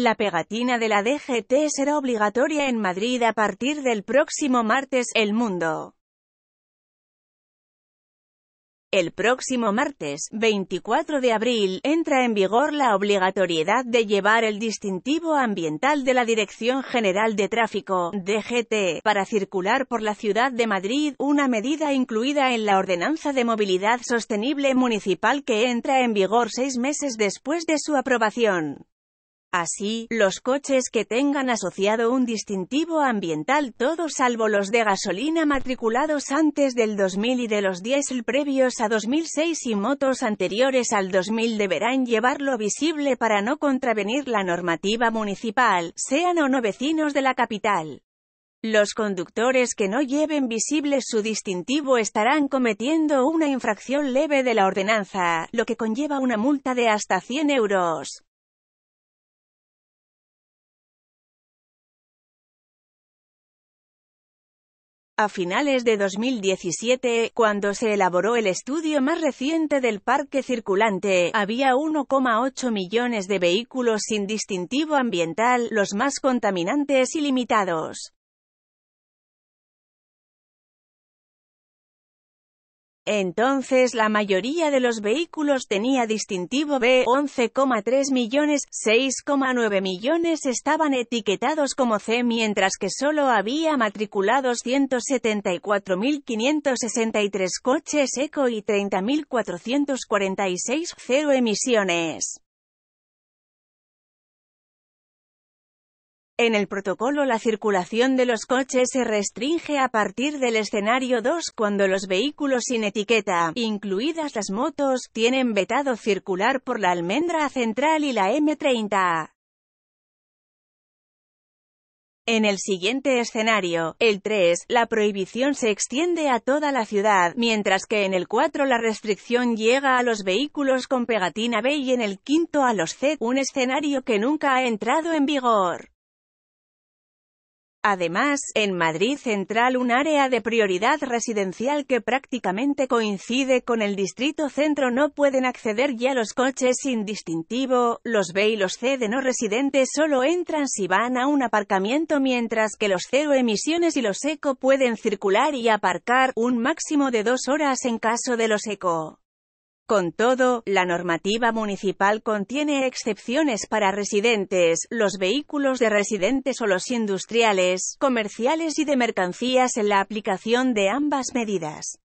La pegatina de la DGT será obligatoria en Madrid a partir del próximo martes El Mundo. El próximo martes, 24 de abril, entra en vigor la obligatoriedad de llevar el distintivo ambiental de la Dirección General de Tráfico, DGT, para circular por la ciudad de Madrid, una medida incluida en la Ordenanza de Movilidad Sostenible Municipal que entra en vigor seis meses después de su aprobación. Así, los coches que tengan asociado un distintivo ambiental todos salvo los de gasolina matriculados antes del 2000 y de los diésel previos a 2006 y motos anteriores al 2000 deberán llevarlo visible para no contravenir la normativa municipal, sean o no vecinos de la capital. Los conductores que no lleven visible su distintivo estarán cometiendo una infracción leve de la ordenanza, lo que conlleva una multa de hasta 100 euros. A finales de 2017, cuando se elaboró el estudio más reciente del parque circulante, había 1,8 millones de vehículos sin distintivo ambiental, los más contaminantes y limitados. Entonces la mayoría de los vehículos tenía distintivo B, 11,3 millones, 6,9 millones estaban etiquetados como C mientras que solo había matriculados 174.563 coches eco y 30.446 cero emisiones. En el protocolo la circulación de los coches se restringe a partir del escenario 2 cuando los vehículos sin etiqueta, incluidas las motos, tienen vetado circular por la Almendra Central y la M30. En el siguiente escenario, el 3, la prohibición se extiende a toda la ciudad, mientras que en el 4 la restricción llega a los vehículos con pegatina B y en el 5 a los C, un escenario que nunca ha entrado en vigor. Además, en Madrid Central un área de prioridad residencial que prácticamente coincide con el distrito centro no pueden acceder ya los coches sin distintivo, los B y los C de no residentes solo entran si van a un aparcamiento mientras que los cero emisiones y los eco pueden circular y aparcar un máximo de dos horas en caso de los eco. Con todo, la normativa municipal contiene excepciones para residentes, los vehículos de residentes o los industriales, comerciales y de mercancías en la aplicación de ambas medidas.